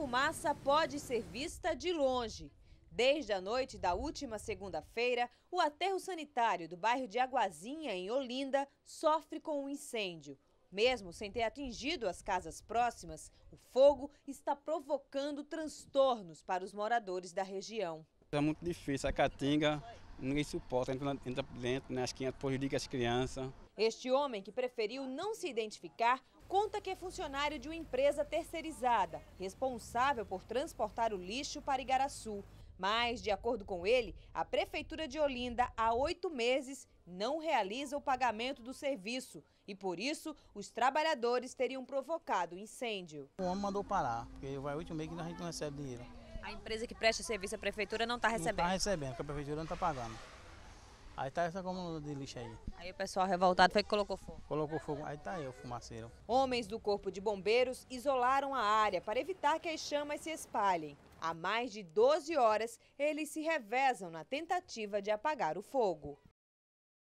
fumaça pode ser vista de longe. Desde a noite da última segunda-feira, o aterro sanitário do bairro de Aguazinha, em Olinda, sofre com um incêndio. Mesmo sem ter atingido as casas próximas, o fogo está provocando transtornos para os moradores da região. É muito difícil, a caatinga ninguém suporta, entra, entra dentro, né, as crianças, as crianças. Este homem, que preferiu não se identificar, conta que é funcionário de uma empresa terceirizada, responsável por transportar o lixo para Igaraçu. Mas, de acordo com ele, a Prefeitura de Olinda, há oito meses, não realiza o pagamento do serviço e, por isso, os trabalhadores teriam provocado o incêndio. O homem mandou parar, porque vai oito meses que a gente não recebe dinheiro. A empresa que presta serviço à Prefeitura não está tá recebendo? Não está recebendo, porque a Prefeitura não está pagando. Aí tá essa coluna de lixo aí. Aí o pessoal revoltado foi que colocou fogo. Colocou fogo, aí tá eu, fumaceiro. Homens do Corpo de Bombeiros isolaram a área para evitar que as chamas se espalhem. Há mais de 12 horas, eles se revezam na tentativa de apagar o fogo.